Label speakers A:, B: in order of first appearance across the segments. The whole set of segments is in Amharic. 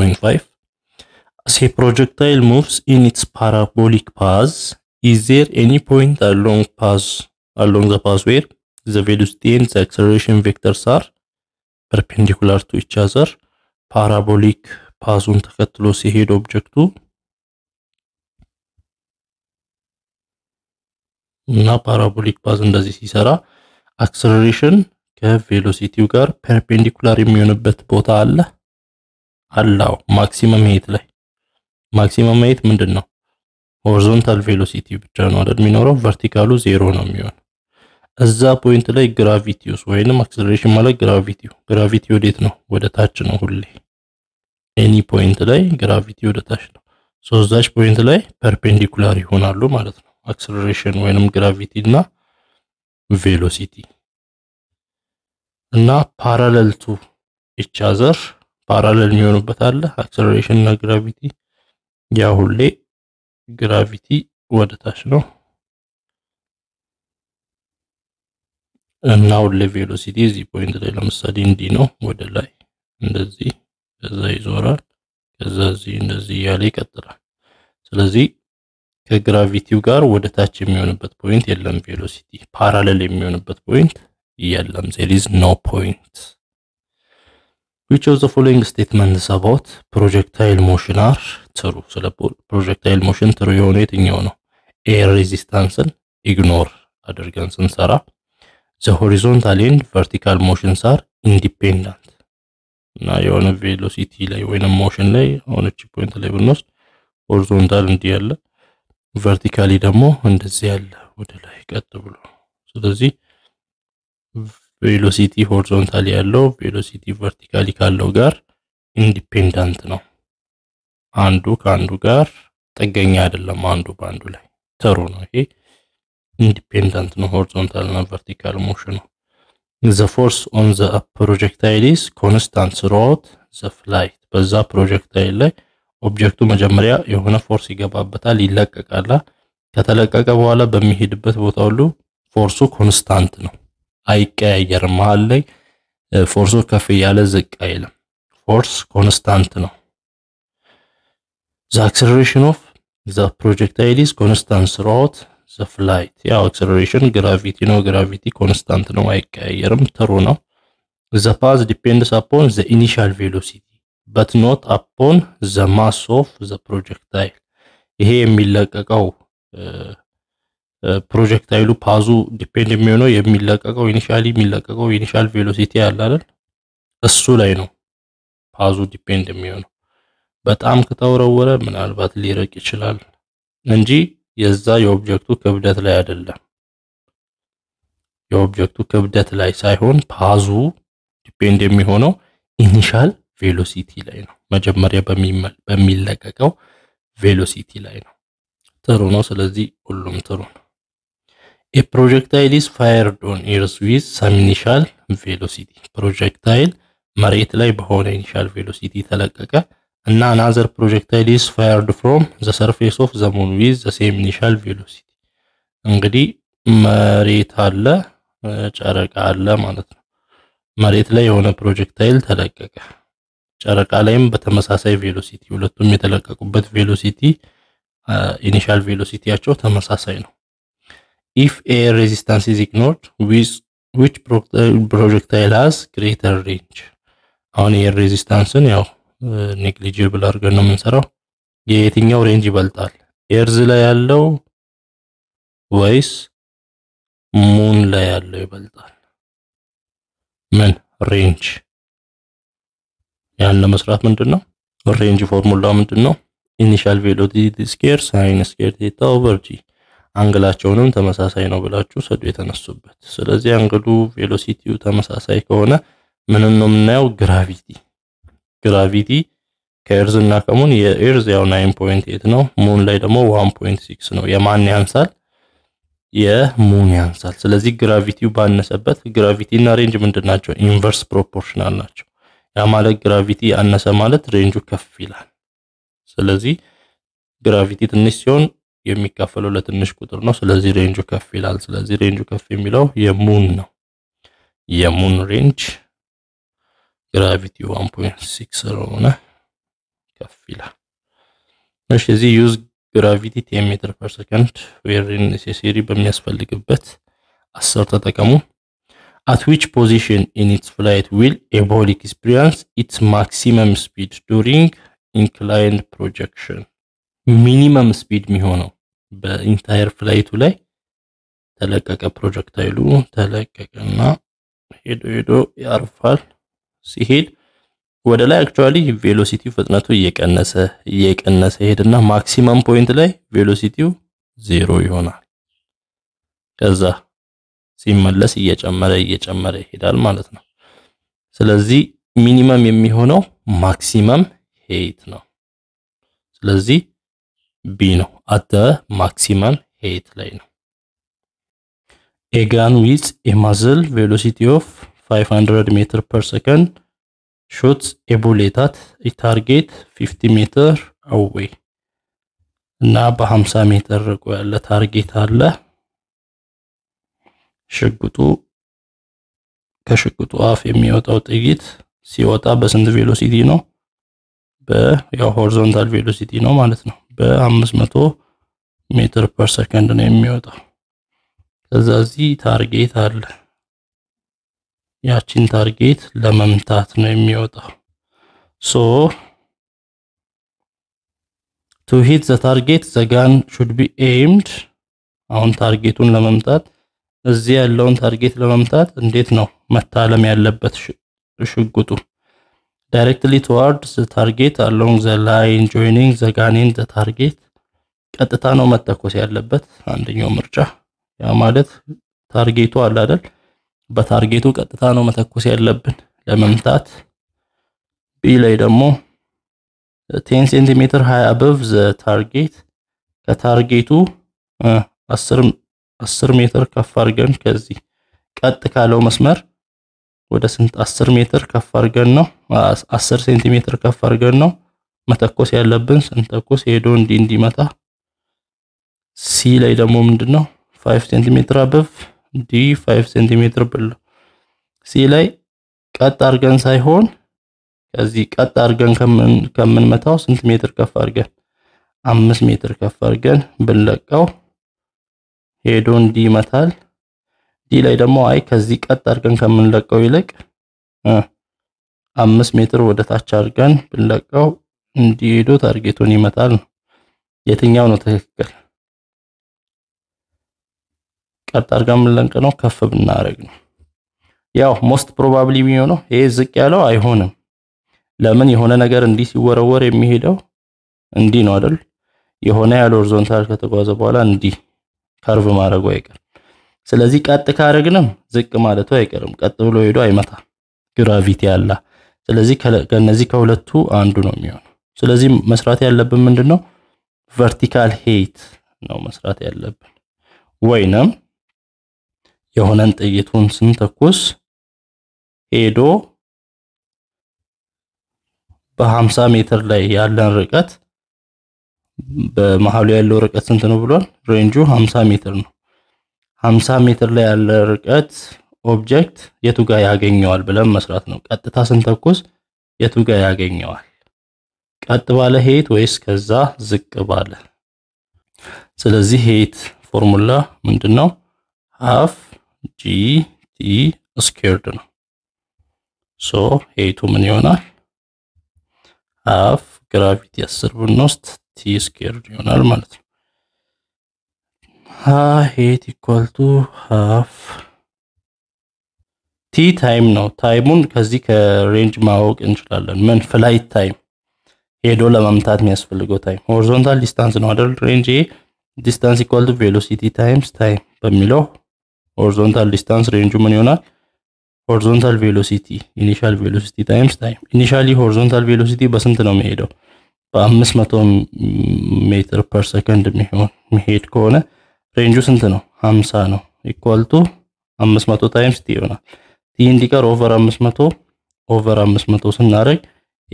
A: As a projectile moves in its parabolic path, is there any point along path along the path where the velocity and the acceleration vectors are perpendicular to each other? ፓራቦሊክ ፓዙን ተከትሎ ሲሄድ ኦብጀክቱ እና ፓራቦሊክ ፓዝ እንደዚህ and አክሰለሬሽን ከቬሎሲቲው ጋር ፐርፔንዲኩላር የሚሆንበት ቦታ አለ። አላው ማክሲመም ሄት ላይ ማክሲመም ሄት ምንድን ነው? ሆሪዞንታል ቬሎሲቲ ብቻ ነው አይደል የሚኖረው። ቨርቲካሉ ዜሮ ነው የሚሆን። እዛ ፖይንት ላይ ግራቪቲውስ ወይንም አክሰለሬሽን ማለት ግራቪቲው ግራቪቲ ወዴት ነው? ወደ ታች ነው ሁሌ። ኤኒ ፖይንት ላይ ግራቪቲ ወደ ታች ነው። ሶ እዛች ፖይንት ላይ ፐርፔንዲኩላር ይሆናሉ ማለት ነው አክሰለሬሽን ወይንም ግራቪቲ እና ቬሎሲቲ እና ፓራለል ቱ ፓራለል የሚሆኑበት አለ። አክሰለሬሽን እና ግራቪቲ ያ ሁሌ ግራቪቲ ወደ ታች ነው እና ሁሌ ቬሎሲቲ እዚህ ፖይንት ላይ ለምሳሌ እንዲህ ነው፣ ወደ ላይ እንደዚህ፣ ከዛ ይዞራል፣ ከዛ እዚህ እንደዚህ እያለ ይቀጥላል። ስለዚህ ከግራቪቲው ጋር ወደ ታች የሚሆንበት ፖይንት የለም። ቬሎሲቲ ፓራለል የሚሆንበት ፖይንት የለም። ዜር ኢዝ ኖ ፖይንት which of the following statements about projectile motion are true? ስለ ፕሮጀክታይል ሞሽን ትሩ የሆነ የትኛው ነው? ኤ ሬዚስታንስን ኢግኖር አድርገን ስንሰራ ዘ ሆሪዞንታል ኤንድ ቨርቲካል ሞሽን ሳር ኢንዲፔንዳንት እና የሆነ ቬሎሲቲ ላይ ወይንም ሞሽን ላይ አሁንች ፖይንት ላይ ብንወስድ ሆሪዞንታል እንዲህ ያለ ቨርቲካሊ ደግሞ እንደዚህ ያለ ወደ ላይ ቀጥ ብሎ ስለዚህ ቬሎሲቲ ሆሪዞንታል ያለው ቬሎሲቲ ቨርቲካሊ ካለው ጋር ኢንዲፔንዳንት ነው። አንዱ ከአንዱ ጋር ጥገኛ አይደለም። አንዱ በአንዱ ላይ ተሩ ነው። ይሄ ኢንዲፔንዳንት ነው። ሆሪዞንታል እና ቨርቲካል ሞሽን ነው። ዘ ፎርስ ኦን ዘ ፕሮጀክታይል ኢዝ ኮንስታንት ስሮት ዘ ፍላይት። በዛ ፕሮጀክታይል ላይ ኦብጀክቱ መጀመሪያ የሆነ ፎርስ ይገባበታል፣ ይለቀቃላ። ከተለቀቀ በኋላ በሚሄድበት ቦታ ሁሉ ፎርሱ ኮንስታንት ነው። አይቀያየርም። መሃል ላይ ፎርሱ ከፍ እያለ ዝቅ አይልም። ፎርስ ኮንስታንት ነው። ዘ አክሰለሬሽን ኦፍ ዘ ፕሮጀክታይል ኢዝ ኮንስታንት ስሮት ዘ ፍላይት። ያው አክሰለሬሽን ግራቪቲ ነው። ግራቪቲ ኮንስታንት ነው፣ አይቀያየርም። ትሩ ነው። ዘ ፓዝ ዲፔንድስ አፖን ዘ ኢኒሻል ቬሎሲቲ በት ኖት አፖን ዘ ማስ ኦፍ ዘ ፕሮጀክታይል። ይሄ የሚለቀቀው ፕሮጀክታይሉ ፓዙ ዲፔንድ የሚሆነው የሚለቀቀው ኢኒሻሊ የሚለቀቀው ኢኒሻል ቬሎሲቲ ያላለን እሱ ላይ ነው ፓዙ ዲፔንድ የሚሆነው። በጣም ከተወረወረ ምናልባት ሊረቅ ይችላል እንጂ የዛ የኦብጀክቱ ክብደት ላይ አይደለም። የኦብጀክቱ ክብደት ላይ ሳይሆን ፓዙ ዲፔንድ የሚሆነው ኢኒሻል ቬሎሲቲ ላይ ነው። መጀመሪያ በሚለቀቀው ቬሎሲቲ ላይ ነው። ጥሩ ነው። ስለዚህ ሁሉም ጥሩ ነው። የፕሮጀክታይሊስ ፋየርድ ኦን ኤርስ ዊዝ ሳም ኢኒሻል ቬሎሲቲ ፕሮጀክታይል መሬት ላይ በሆነ ኢኒሻል ቬሎሲቲ ተለቀቀ እና አናዘር ፕሮጀክታይሊስ ፋየርድ ፍሮም ዘ ሰርፌስ ኦፍ ዘ ሙን ዊዝ ዘ ሴም ኢኒሻል ቬሎሲቲ። እንግዲህ መሬት አለ፣ ጨረቃ አለ ማለት ነው። መሬት ላይ የሆነ ፕሮጀክታይል ተለቀቀ፣ ጨረቃ ላይም በተመሳሳይ ቬሎሲቲ። ሁለቱም የተለቀቁበት ቬሎሲቲ ኢኒሻል ቬሎሲቲያቸው ተመሳሳይ ነው። If a resistance is ignored, which, which projectile has greater range? አሁን ይሄ ሬዚስታንስን ያው ኔግሊጅብል አድርገን ነው የምንሰራው። የየትኛው ሬንጅ ይበልጣል? ኤርዝ ላይ ያለው ወይስ ሙን ላይ ያለው ይበልጣል? ምን ሬንጅ? ያን ለመስራት ምንድን ነው ሬንጅ ፎርሙላ ምንድን ነው? ኢኒሻል ቬሎሲቲ ስኬር ሳይን ስኬር ቴታ ኦቨር ጂ አንግላቸውንም ተመሳሳይ ነው ብላችሁ ሰዱ የተነሱበት። ስለዚህ አንግሉ ቬሎሲቲው ተመሳሳይ ከሆነ ምንን ነው የምናየው? ግራቪቲ ግራቪቲ ከኤርዝ እና ከሙን የኤርዝ ያው 9.8 ነው። ሙን ላይ ደግሞ 1.6 ነው። የማን ያንሳል? የሙን ያንሳል። ስለዚህ ግራቪቲው ባነሰበት፣ ግራቪቲ እና ሬንጅ ምንድን ናቸው? ኢንቨርስ ፕሮፖርሽናል ናቸው። ያ ማለት ግራቪቲ አነሰ ማለት ሬንጁ ከፍ ይላል። ስለዚህ ግራቪቲ ትንሽ ሲሆን የሚካፈለው ለትንሽ ቁጥር ነው። ስለዚህ ሬንጁ ከፍ ይላል። ስለዚህ ሬንጁ ከፍ የሚለው የሙን ነው። የሙን ሬንጅ ግራቪቲ 1.6 ስለሆነ ከፍ ይላል። እሺ እዚህ ዩዝ ግራቪቲ 10 ሜትር ፐር ሰከንድ ዌር ኔሴሰሪ በሚያስፈልግበት አስር ተጠቀሙ። አት ዊች ፖዚሽን ኢን ኢትስ ፍላይት ዊል ኤ ቦሊክ ኤክስፒሪየንስ ኢትስ ማክሲመም ስፒድ ዱሪንግ ኢንክላይንድ ፕሮጀክሽን ሚኒመም ስፒድ የሚሆነው በኢንታየር ፍላይቱ ላይ ተለቀቀ። ፕሮጀክታይሉ ተለቀቀና ሄዶ ሄዶ ያርፋል። ሲሄድ ወደ ላይ አክቹአሊ ቬሎሲቲው ፍጥነቱ እየቀነሰ እየቀነሰ ሄድና ማክሲመም ፖይንት ላይ ቬሎሲቲው ዜሮ ይሆናል። ከዛ ሲመለስ እየጨመረ እየጨመረ ይሄዳል ማለት ነው። ስለዚህ ሚኒመም የሚሆነው ማክሲመም ሄይት ነው። ስለዚህ ቢ ነው። አተ ማክሲመም ሄት ላይ ነው። ኤጋን ዊዝ ኤማዝል ቬሎሲቲ ኦፍ 500 ሜትር ፐር ሰከንድ ሾትስ ኤቡሌታት ታርጌት 50 ሜትር አዌይ እና በ50 ሜትር ርቆ ያለ ታርጌት አለ። ሽጉጡ ከሽጉጡ አፍ የሚወጣው ጥይት ሲወጣ በስንት ቬሎሲቲ ነው? በያው ሆሪዞንታል ቬሎሲቲ ነው ማለት ነው። በ500 ሜትር ፐር ሰከንድ ነው የሚወጣው። ከዛ እዚህ ታርጌት አለ። ያቺን ታርጌት ለመምታት ነው የሚወጣው። ሶ ቱ ሂት ዘ ታርጌት ዘ ጋን ሹድ ቢ ኤምድ። አሁን ታርጌቱን ለመምታት እዚህ ያለውን ታርጌት ለመምታት እንዴት ነው መታለም ያለበት ሽጉጡ? ዳይሬክትሊ ቱዋርድስ ታርጌት አሎንግ ዘ ላይን ጆይኒንግ ዘ ጋኔን ዘ ታርጌት ቀጥታ ነው መተኮስ ያለበት አንደኛው ምርጫ። ያ ማለት ታርጌቱ አለ አይደል? በታርጌቱ ቀጥታ ነው መተኮስ ያለብን ለመምታት። ቢ ላይ ደግሞ 10 ሴንቲሜትር ሃይ አበቭ ዘ ታርጌት ከታርጌቱ 10 ሜትር ከፍ አድርገን ከዚህ ቀጥ ካለው መስመር ወደ ስንት 10 ሜትር ከፍ አድርገን ነው 10 ሴንቲሜትር ከፍ አድርገን ነው መተኮስ ያለብን። ስንተኮስ ሄዶ እንዲ እንዲመታ። ሲ ላይ ደግሞ ምንድነው 5 ሴንቲሜትር አበፍ ዲ 5 ሴንቲሜትር ብሎ ሲ ላይ ቀጥ አድርገን ሳይሆን ከዚህ ቀጥ አድርገን ከምንመታው ስንት ሜትር ከፍ አድርገን አምስት ሜትር ከፍ አድርገን ብንለቀው ሄዶ ይመታል? ዲ ላይ ደግሞ አይ ከዚህ ቀጥ አድርገን ከምንለቀው ይልቅ አምስት ሜትር ወደ ታች አድርገን ብንለቀው እንዲሄዱ ታርጌቱን ይመታል። የትኛው ነው ትክክል? ቀጥ አድርገን ብንለቅ ነው ከፍ ብናደርግ ነው? ያው ሞስት ፕሮባብሊ የሚሆነው ይሄ ዝቅ ያለው አይሆንም። ለምን የሆነ ነገር እንዲህ ሲወረወር የሚሄደው እንዲህ ነው አይደል? የሆነ ያለ ሆሪዞንታል ከተጓዘ በኋላ እንዲህ ከርቭ ማድረጉ አይቀር ስለዚህ ቀጥ ካረግንም ዝቅ ማለቱ አይቀርም። ቀጥ ብሎ ሄዶ አይመታ ግራቪቲ አለ። ስለዚህ ከነዚህ ከሁለቱ አንዱ ነው የሚሆነው። ስለዚህ መስራት ያለብን ምንድነው? ቨርቲካል ሄይት ነው መስራት ያለብን። ወይንም የሆነን ጥይቱን ስንተኩስ ሄዶ በ50 ሜትር ላይ ያለን ርቀት በመሃሉ ያለው ርቀት ስንት ነው ብሏል? ሬንጁ 50 ሜትር ነው። 50 ሜትር ላይ ያለ ርቀት ኦብጀክት የቱ ጋር ያገኘዋል ብለን መስራት ነው። ቀጥታ ስንተኩስ የቱ ጋር ያገኘዋል? ቀጥ ባለ ሄት ወይስ ከዛ ዝቅ ባለ? ስለዚህ ሄት ፎርሙላ ምንድን ነው? ሃፍ ጂ ቲ ስኩዌርድ ነው። ሶ ሄቱ ምን ይሆናል? ሃፍ ግራቪቲ አስር ብንወስድ ቲ ስኩዌርድ ይሆናል ማለት ነው። ሄት ኢኳል ቱ ሀፍ ቲ ታይም ነው። ታይሙን ከዚህ ከሬንጅ ማወቅ እንችላለን። ምን ፍላይት ታይም ሄዶ ለመምታት የሚያስፈልገው ታይም ሆሪዞንታል ዲስታንስ ነው አይደል? ሬንጅ ዲስታንስ ኢኳል ቱ ቬሎሲቲ ታይምስ ታይም በሚለው ሆሪዞንታል ዲስታንስ ሬንጁ ምን ይሆናል? ሆሪዞንታል ቬሎሲቲ ኢኒሻል ቬሎሲቲ ታይምስ ታይም። ኢኒሻሊ ሆሪዞንታል ቬሎሲቲ በስንት ነው የሚሄደው? በአምስት መቶ ሜትር ፐር ሰከንድ የሚሆን የሚሄድ ከሆነ ሬንጁ ስንት ነው? 50 ነው። ኢኳል ቱ 500 ታይምስ ቲ ይሆናል። ቲ እንዲቀር ኦቨር 500 ኦቨር 500 ስናደርግ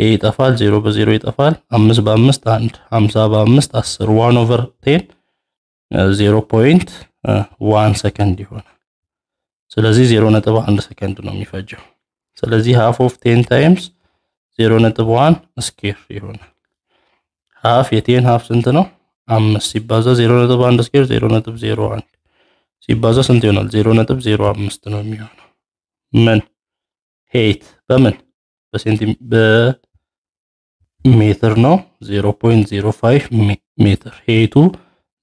A: ኤ ይጠፋል፣ 0 በ0 ይጠፋል። 5 በ5 1፣ 50 በ5 10፣ 1 ኦቨር 10 0 1 ሰከንድ ይሆናል። ስለዚህ 0.1 ሰከንድ ነው የሚፈጀው። ስለዚህ ሃፍ ኦፍ 10 ታይምስ 0.1 ስኬር ይሆናል። ሃፍ የቴን ሃፍ ስንት ነው? አምስት ሲባዛ ዜሮ ነጥብ አንድ ስኬር ዜሮ ነጥብ ዜሮ አንድ ሲባዛ ስንት ይሆናል? ዜሮ ነጥብ ዜሮ አምስት ነው የሚሆነው። ምን ሄት በምን በሜትር ነው። ዜሮ ፖይንት ዜሮ ፋይቭ ሜትር ሄቱ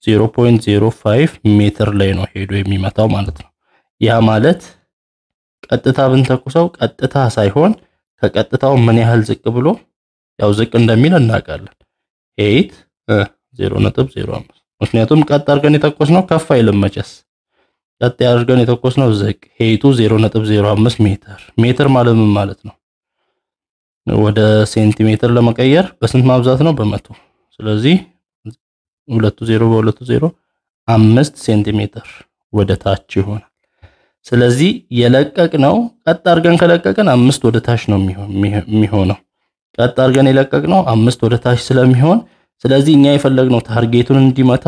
A: ዜሮ ፖይንት ዜሮ ፋይቭ ሜትር ላይ ነው ሄዶ የሚመታው ማለት ነው። ያ ማለት ቀጥታ ብንተኩሰው ቀጥታ ሳይሆን ከቀጥታው ምን ያህል ዝቅ ብሎ ያው ዝቅ እንደሚል እናውቃለን። ሄይት 0.05 ምክንያቱም ቀጥ አድርገን የተኮስ ነው ከፍ አይልም መጨስ ቀጥ አድርገን የተኮስ ነው ዝቅ ሄይቱ 0.05 ሜትር ሜትር ማለት ምን ማለት ነው ወደ ሴንቲሜትር ለመቀየር በስንት ማብዛት ነው በመቶ ስለዚህ ሁለቱ ዜሮ በሁለቱ ዜሮ አምስት ሴንቲሜትር ወደ ታች ይሆናል ስለዚህ የለቀቅ ነው ቀጥ አድርገን ከለቀቅን አምስት ወደ ታች ነው የሚሆነው ቀጥ አድርገን የለቀቅ ነው አምስት ወደ ታች ስለሚሆን ስለዚህ እኛ የፈለግነው ታርጌቱን እንዲመታ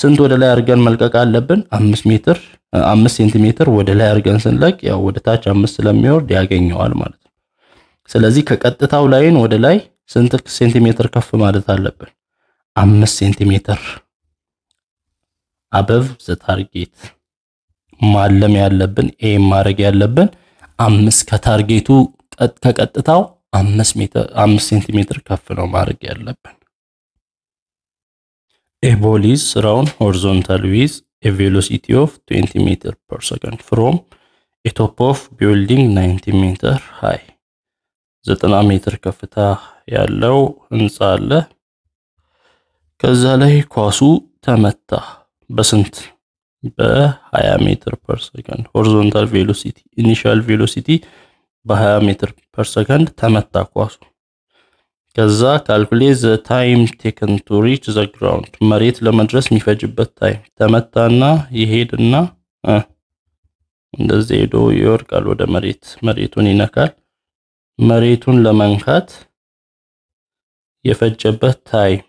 A: ስንት ወደ ላይ አድርገን መልቀቅ አለብን? አምስት ሜትር አምስት ሴንቲሜትር ወደ ላይ አድርገን ስንለቅ ያው ወደ ታች አምስት ስለሚወርድ ያገኘዋል ማለት ነው። ስለዚህ ከቀጥታው ላይን ወደ ላይ ስንት ሴንቲሜትር ከፍ ማለት አለብን? አምስት ሴንቲሜትር አበብ ዘ ታርጌት ማለም ያለብን ኤም ማድረግ ያለብን አምስት ከታርጌቱ ከቀጥታው አምስት ሴንቲሜትር ከፍ ነው ማድረግ ያለብን። A ball is round horizontal with a velocity of 20 meter per second from a top of building 90 meter high. 90 ሜትር ከፍታ ያለው ህንፃ አለ። ከዛ ላይ ኳሱ ተመታ። በስንት? በ20 ሜትር ፐር ሰከንድ። ሆሪዞንታል ቬሎሲቲ ኢኒሻል ቬሎሲቲ በ20 ሜትር ፐር ሰከንድ ተመታ ኳሱ። ከዛ ካልኩሌት ዘ ታይም ቴክን ቱ ሪች ዘ ግራውንድ መሬት ለመድረስ የሚፈጅበት ታይም ተመታና ይሄድና እንደዚህ ሄዶ ይወርቃል ወደ መሬት መሬቱን ይነካል መሬቱን ለመንካት የፈጀበት ታይም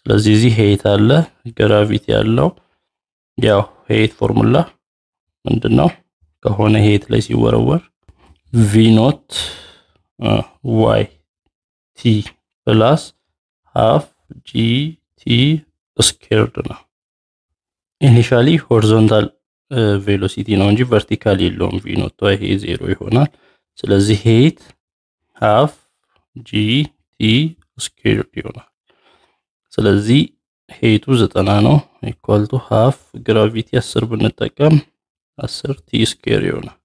A: ስለዚህ እዚህ ሄት አለ ግራቪቲ ያለው ያው ሄት ፎርሙላ ምንድነው ከሆነ ሄት ላይ ሲወረወር ቪኖት ዋይ ቲ ፕላስ ሃፍ ጂ ቲ ስኬርድ ነው። ኢኒሻሊ ሆሪዞንታል ቬሎሲቲ ነው እንጂ ቨርቲካል የለውም። ቪኖቷ ይሄ ዜሮ ይሆናል። ስለዚህ ሄት ሃፍ ጂ ቲ ስኬርድ ይሆናል። ስለዚህ ሄቱ ዘጠና ነው ኢኳልቱ ሃፍ ግራቪቲ አስር ብንጠቀም አስር ቲ ስኬር ይሆናል።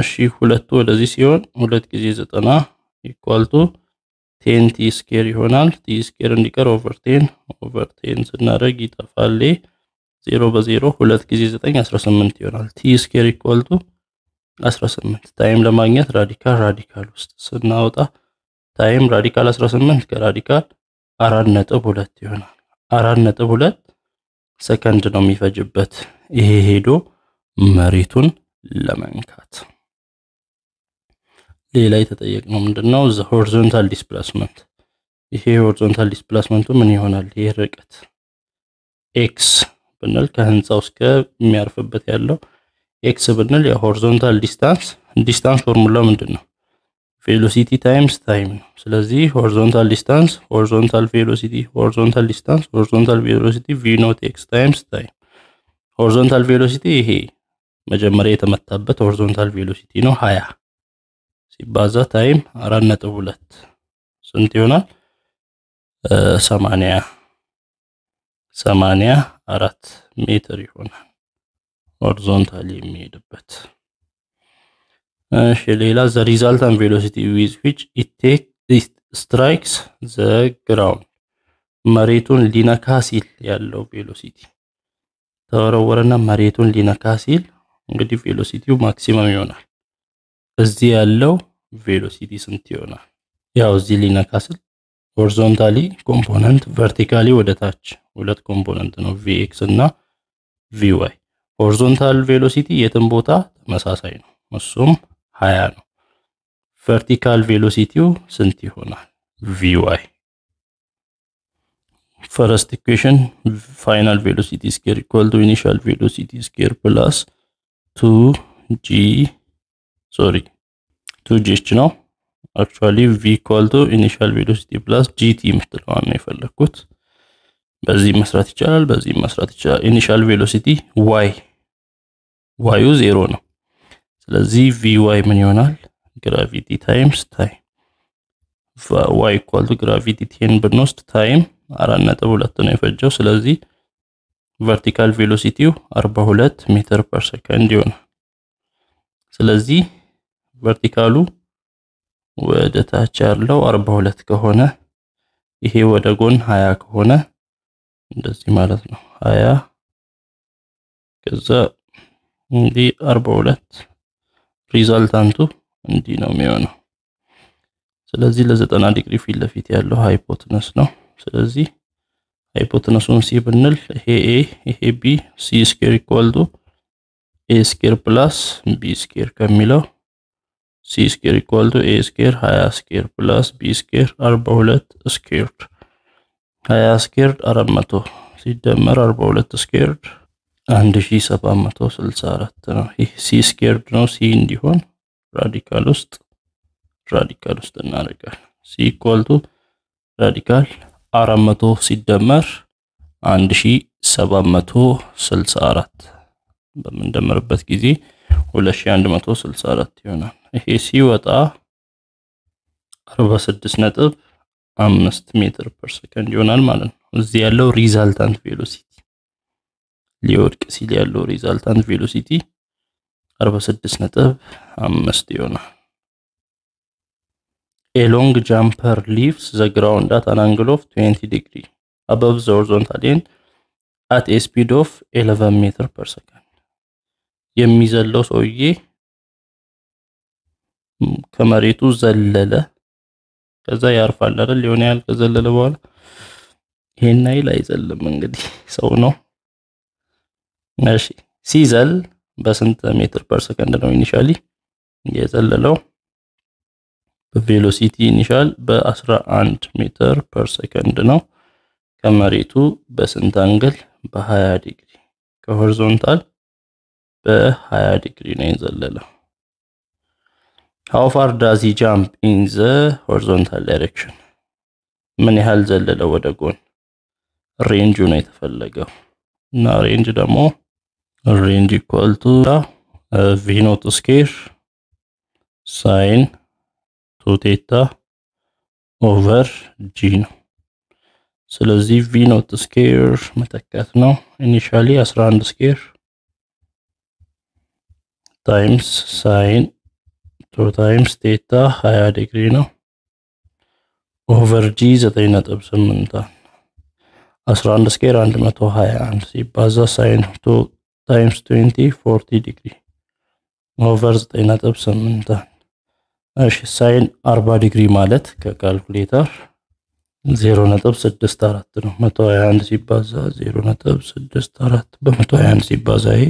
A: እሺ ሁለቱ ወደዚህ ሲሆን ሁለት ጊዜ ዘጠና ኢኳልቱ ቴን ቲ ስኬር ይሆናል። ቲ ስኬር እንዲቀር ኦቨር ቴን ኦቨር ቴን ስናደርግ ይጠፋል። ዜሮ በዜሮ ሁለት ጊዜ ዘጠኝ 18 ይሆናል። ቲ ስኬር ኢኳል ቱ 18 ታይም ለማግኘት ራዲካል ራዲካል ውስጥ ስናወጣ ታይም ራዲካል 18 ከራዲካል አራት ነጥብ ሁለት ይሆናል። አራት ነጥብ ሁለት ሰከንድ ነው የሚፈጅበት ይሄ ሄዶ መሬቱን ለመንካት ሌላ የተጠየቅነው ምንድን ነው? ሆሪዞንታል ዲስፕላስመንት። ይሄ ሆሪዞንታል ዲስፕላስመንቱ ምን ይሆናል? ይሄ ርቀት ኤክስ ብንል ከህንፃው እስከ የሚያርፍበት ያለው ኤክስ ብንል የሆሪዞንታል ዲስታንስ ዲስታንስ ፎርሙላ ምንድን ነው? ቬሎሲቲ ታይምስ ታይም ነው። ስለዚህ ሆሪዞንታል ዲስታንስ ሆሪዞንታል ቬሎሲቲ ሆሪዞንታል ዲስታንስ ሆሪዞንታል ቬሎሲቲ ቪ ኖት ኤክስ ታይምስ ታይም። ሆሪዞንታል ቬሎሲቲ ይሄ መጀመሪያ የተመታበት ሆሪዞንታል ቬሎሲቲ ነው ሀያ ሲባዛ ታይም አራት ነጥብ ሁለት ስንት ይሆናል? ሰማንያ ሰማንያ አራት ሜትር ይሆናል ሆሪዞንታሊ የሚሄድበት። እሺ ሌላ ዘ ሪዛልታንት ቬሎሲቲ ዊዝ ዊች ስትራይክስ ዘ ግራውንድ መሬቱን ሊነካ ሲል ያለው ቬሎሲቲ ተወረወረና መሬቱን ሊነካ ሲል እንግዲህ ቬሎሲቲው ማክሲመም ይሆናል። እዚህ ያለው ቬሎሲቲ ስንት ይሆናል? ያው እዚህ ሊነካ ስል ሆሪዞንታሊ ኮምፖነንት ቨርቲካሊ ወደ ታች ሁለት ኮምፖነንት ነው vx እና ቪዋይ። ሆሪዞንታል ቬሎሲቲ የትም ቦታ ተመሳሳይ ነው፣ እሱም 20 ነው። ቨርቲካል ቬሎሲቲው ስንት ይሆናል? vy ፈረስት ኢኩዌሽን ፋይናል ቬሎሲቲ ስኬር ኢኳል ቱ ኢኒሻል ቬሎሲቲ ስኬር ፕላስ ቱ ጂ ሶሪ ቱ ጂኤች ነው። አክቹዋሊ ቪ ኢኳል ቱ ኢኒሻል ቬሎሲቲ ፕላስ ጂቲ የምትለዋን ነው የፈለግኩት። በዚህ መስራት ይቻላል፣ በዚህ መስራት ይቻላል። ኢኒሻል ቬሎሲቲ ዋይ ዋዩ ዜሮ ነው። ስለዚህ ቪ ዋይ ምን ይሆናል? ግራቪቲ ታይምስ ታይም ዋይ ኢኳል ቱ ግራቪቲ ቴን ብንወስድ ታይም አራት ነጥብ ሁለት ነው የፈጀው። ስለዚህ ቨርቲካል ቬሎሲቲው 42 ሜትር ፐር ሰከንድ ይሆናል። ስለዚህ ቨርቲካሉ ወደ ታች ያለው 42 ከሆነ ይሄ ወደ ጎን 20 ከሆነ እንደዚህ ማለት ነው። 20 ከዛ እንዲህ 42 ሪዛልታንቱ እንዲህ ነው የሚሆነው። ስለዚህ ለዘጠና ዲግሪ ፊት ለፊት ያለው ሃይፖትነስ ነው። ስለዚህ ሃይፖትነሱን ሲ ብንል ይሄ ኤ ይሄ ቢ ሲ ስኬር ኢኳል ቱ ኤ ስኬር ፕላስ ቢ ስኬር ከሚለው ሲ ስኬር ኢኳል ቱ ኤ ስኬር ሀያ ስኬር ፕላስ ቢ ስኬር አርባ ሁለት ስኬርድ ሀያ ስኬርድ አራት መቶ ሲደመር አርባ ሁለት ስኬርድ አንድ ሺ ሰባት መቶ ስልሳ አራት ነው። ይህ ሲ ስኬርድ ነው። ሲ እንዲሆን ራዲካል ውስጥ ራዲካል ውስጥ እናደርጋል። ሲ ኢኳል ቱ ራዲካል አራት መቶ ሲደመር አንድ ሺ ሰባት መቶ ስልሳ አራት በምንደምርበት ጊዜ 2164 ይሆናል። ይሄ ሲወጣ 46 ነጥብ 5 ሜትር ፐር ሰከንድ ይሆናል ማለት ነው። እዚህ ያለው ሪዛልታንት ቬሎሲቲ ሊወድቅ ሲል ያለው ሪዛልታንት ቬሎሲቲ 46 ነጥብ አምስት ይሆናል። ኤ ሎንግ ጃምፐር ሊቭስ ዘ ግራውንድ አት አን አንግል ኦፍ 20 ዲግሪ አበብ ዘ ሆሪዞንታል ኤንድ አት ኤ ስፒድ ኦፍ 11 ሜትር ፐር ሰከንድ የሚዘለው ሰውዬ ከመሬቱ ዘለለ። ከዛ ያርፋል አይደል? የሆነ ያህል ከዘለለ በኋላ ይሄን አይል አይዘልም። እንግዲህ ሰው ነው። እሺ፣ ሲዘል በስንት ሜትር ፐር ሰከንድ ነው ኢኒሻሊ የዘለለው? በቬሎሲቲ ኢኒሻል በ11 ሜትር ፐር ሰከንድ ነው። ከመሬቱ በስንት አንግል? በ20 ዲግሪ ከሆሪዞንታል በ20 ዲግሪ ነው የዘለለው። ሃው ፋር ዳዚ ጃምፕ ኢን ዘ ሆሪዞንታል ዳይሬክሽን ምን ያህል ዘለለው ወደ ጎን? ሬንጁ ነው የተፈለገው እና ሬንጅ ደግሞ ሬንጅ ኢኳል ቱ ቪ ኖት ስኬር ሳይን ቱ ቴታ ኦቨር ጂ ነው። ስለዚህ ቪ ኖት ስኬር መተካት ነው። ኢኒሻሊ 11 ስኬር ታይምስ ሳይን ቱ ታይምስ ቴታ 20 ዲግሪ ነው። ኦቨር ጂ 9.8 11 ስኬር 121 ሲባዛ ሳይን ቱ ታይምስ 20 40 ዲግሪ ኦቨር 9.8 እሺ ሳይን 40 ዲግሪ ማለት ከካልኩሌተር 0.64 ነው። 121 ሲባዛ 0.64 በ121 ሲባዛ ይሄ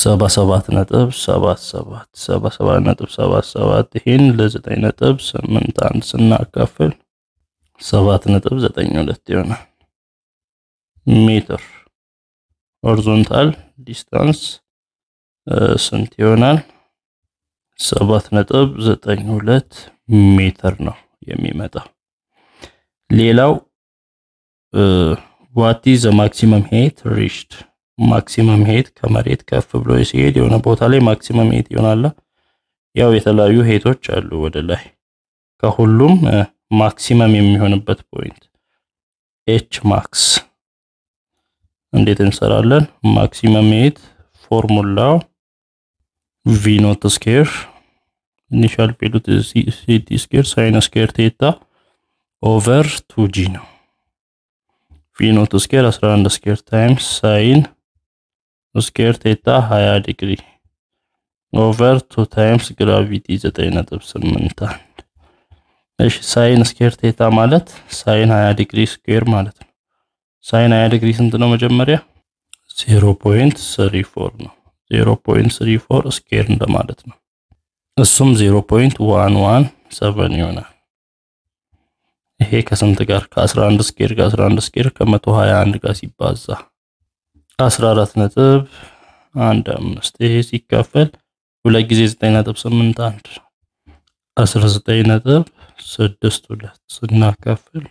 A: ሰባ ሰባት ነጥብ ሰባት ሰባት ሰባ ሰባት ነጥብ ሰባት ሰባት ይህን ለዘጠኝ ነጥብ ስምንት አንድ ስናካፍል ሰባት ነጥብ ዘጠኝ ሁለት ይሆናል። ሜትር ሆሪዞንታል ዲስታንስ ስንት ይሆናል? ሰባት ነጥብ ዘጠኝ ሁለት ሜትር ነው የሚመጣው። ሌላው ዋት ኢዝ ዘ ማክሲመም ሄይት ሪችድ ማክሲመም ሄት ከመሬት ከፍ ብሎ ሲሄድ የሆነ ቦታ ላይ ማክሲመም ሄት ይሆናል። ያው የተለያዩ ሄቶች አሉ ወደ ላይ ከሁሉም ማክሲመም የሚሆንበት ፖይንት ኤች ማክስ እንዴት እንሰራለን? ማክሲመም ሄት ፎርሙላው ቪ ኖት ስኬር ኢኒሻል ቬሎት ሲቲ ስኬር ሳይን ስኬር ቴታ ኦቨር ቱጂ ነው። ቪ ኖት ስኬር 11 ስኬር ታይምስ ሳይን ስኬር ቴታ 20 ዲግሪ ኦቨር 2 ታይምስ ግራቪቲ 9.81 እሺ ሳይን ስኬር ቴታ ማለት ሳይን 20 ዲግሪ ስኬር ማለት ነው። ሳይን 20 ዲግሪ ስንት ነው? መጀመሪያ 0.34 ነው። 0.34 ስኬር እንደማለት ነው። እሱም 0.117 ይሆናል። ይሄ ከስንት ጋር? ከ11 ስኬር ጋር 11 ስኬር ከ121 ጋር ሲባዛ 14 ነጥብ 1 5 ይሄ ሲካፈል ሁለት ጊዜ 9 ነጥብ 8 1 19 ነጥብ 6 2 ስናካፍል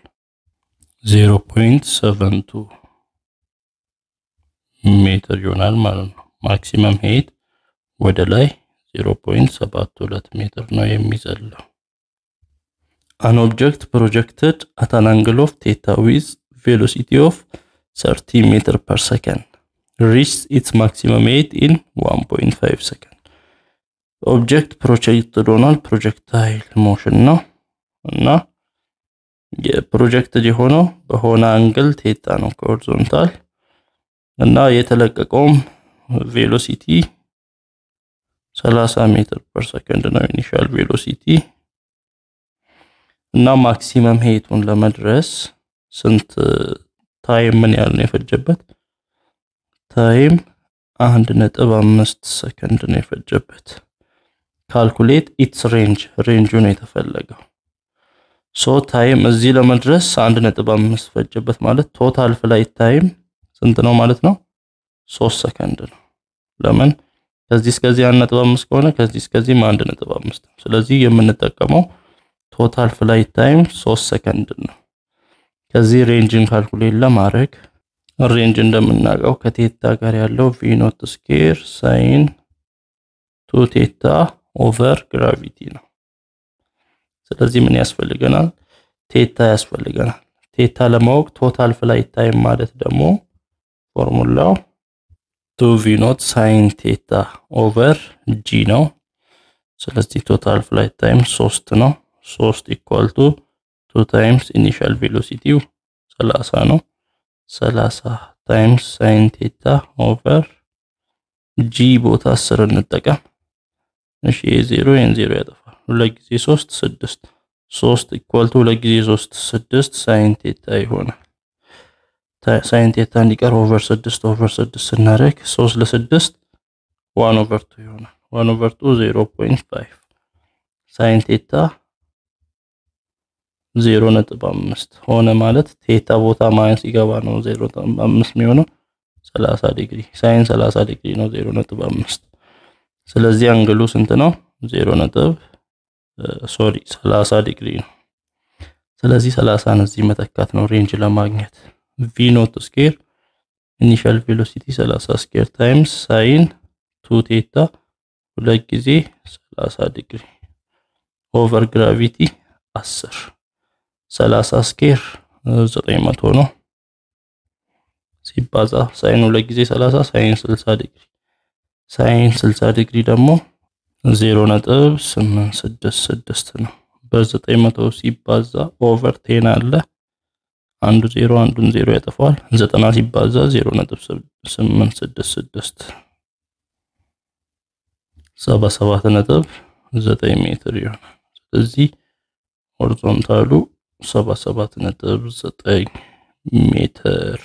A: 0.72 ሜትር ይሆናል ማለት ነው። ማክሲመም ሄይት ወደ ላይ 0.72 ሜትር ነው የሚዘለው። አን ኦብጀክት ፕሮጀክትድ አት አን አንግል ኦፍ ቴታ ዊዝ ቬሎሲቲ ኦፍ 30 ሜትር ፐር ሰከንድ reached its maximum height in 1.5 second ኦብጀክት ፕሮጀክት ዶናል ፕሮጀክታይል ሞሽን ነው እና የፕሮጀክት የሆነው በሆነ አንግል ቴታ ነው ከሆሪዞንታል እና የተለቀቀውም ቬሎሲቲ 30 ሜትር ፐር ሰከንድ ነው ኢኒሻል ቬሎሲቲ እና ማክሲመም ሄቱን ለመድረስ ስንት ታይም ምን ያህል ነው የፈጀበት ታይም አንድ ነጥብ አምስት ሰከንድ ነው የፈጀበት። ካልኩሌት ኢትስ ሬንጅ ሬንጁ ነው የተፈለገው። ሶ ታይም እዚህ ለመድረስ አንድ ነጥብ አምስት ፈጀበት ማለት ቶታል ፍላይት ታይም ስንት ነው ማለት ነው? ሶስት ሰከንድ ነው። ለምን ከዚህ እስከዚህ አንድ ነጥብ አምስት ከሆነ ከዚህ እስከዚህም አንድ ነጥብ አምስት ነው። ስለዚህ የምንጠቀመው ቶታል ፍላይት ታይም ሶስት ሰከንድ ነው። ከዚህ ሬንጅን ካልኩሌት ለማድረግ ሬንጅ እንደምናውቀው ከቴታ ጋር ያለው ቪ ኖት ስኬር ሳይን ቱ ቴታ ኦቨር ግራቪቲ ነው። ስለዚህ ምን ያስፈልገናል? ቴታ ያስፈልገናል። ቴታ ለማወቅ ቶታል ፍላይት ታይም ማለት ደግሞ ፎርሙላው ቱ ቪ ኖት ሳይን ቴታ ኦቨር ጂ ነው። ስለዚህ ቶታል ፍላይት ታይም ሶስት ነው። ሶስት ኢኳል ቱ ቱ ታይምስ ኢኒሻል ቬሎሲቲው ሰላሳ ነው። ሰላሳ ታይምስ ሳይን ቴታ ኦቨር ጂ ቦታ አስር እንጠቀም። እሺ ዜሮ ይሄን ዜሮ ያጠፋል። ሁለት ጊዜ 3 6 3 ኢኳል ቱ ሁለት ጊዜ 3 6 ሳይን ቴታ ይሆናል። ሳይን ቴታ እንዲቀር ኦቨር 6 ኦቨር 6 ስናደርግ 3 ለ6 1 ኦቨር 2 ይሆናል። 1 ኦቨር 2 0.5 ሳይን ቴታ ዜሮ ነጥብ አምስት ሆነ ማለት ቴታ ቦታ ማይነስ ሲገባ ነው ዜሮ ነጥብ አምስት የሚሆነው ሰላሳ ዲግሪ ሳይን ሰላሳ ዲግሪ ነው ዜሮ ነጥብ አምስት ስለዚህ አንግሉ ስንት ነው ዜሮ ነጥብ ሶሪ ሰላሳ ዲግሪ ነው ስለዚህ ሰላሳን እዚህ መተካት ነው ሬንጅ ለማግኘት ቪ ኖት ስኬር ኢኒሻል ቬሎሲቲ 30 ስኬር ታይምስ ሳይን ቱ ቴታ ሁለት ጊዜ 30 ዲግሪ ኦቨር ግራቪቲ 10 30 ስኬር 900 ነው ሲባዛ ሳይን ሁለት ጊዜ 30 ሳይን 60 ዲግሪ ሳይን 60 ዲግሪ ደግሞ 0.866 ነው። በ900 ሲባዛ ኦቨር ቴን አለ አንዱ 0 አንዱን 0 ያጠፋዋል። 90 ሲባዛ 0.866 77.9 ሜትር ይሆናል። ስለዚህ ሆሪዞንታሉ 77.9 ሜትር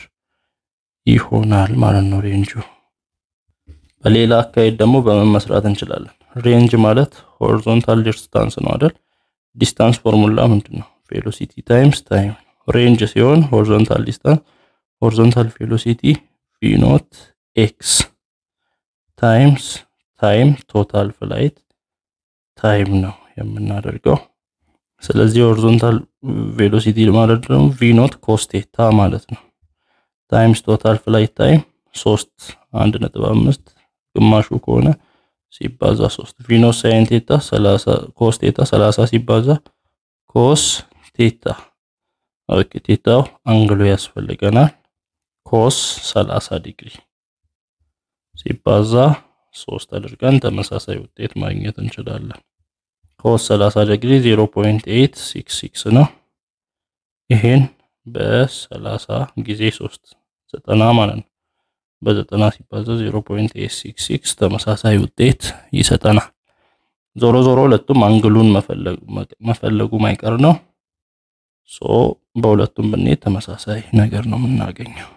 A: ይሆናል ማለት ነው ሬንጁ። በሌላ አካሄድ ደግሞ በምን መስራት እንችላለን? ሬንጅ ማለት ሆሪዞንታል ዲስታንስ ነው አይደል? ዲስታንስ ፎርሙላ ምንድን ነው? ቬሎሲቲ ታይምስ ታይም። ሬንጅ ሲሆን ሆሪዞንታል ዲስታንስ ሆሪዞንታል ቬሎሲቲ ቪ ኖት ኤክስ ታይምስ ታይም ቶታል ፍላይት ታይም ነው የምናደርገው። ስለዚህ ሆሪዞንታል ቬሎሲቲ ማለት ደግሞ ቪ ኖት ማለት ነው። ታይምስ ቶታል ፍላይት ታይም ሶስት አንድ ነጥብ አምስት ግማሹ ከሆነ ሲባዛ ሶስት ቪ ሳይን ቴታ ኮስ ቴታ ሰላሳ ሲባዛ ኮስ ቴታ ኦኬ፣ ቴታው አንግሉ ያስፈልገናል። ኮስ ሰላሳ ዲግሪ ሲባዛ ሶስት አድርገን ተመሳሳይ ውጤት ማግኘት እንችላለን። ኮስ 30 ዲግሪ 0.866 ነው። ይሄን በ30 ጊዜ 3 90 ማለት ነው። በ90 ሲባዛ 0.866 ተመሳሳይ ውጤት ይሰጠናል። ዞሮ ዞሮ ሁለቱም አንግሉን መፈለጉ ማይቀር ነው። ሶ በሁለቱም ብንሄድ ተመሳሳይ ነገር ነው የምናገኘው።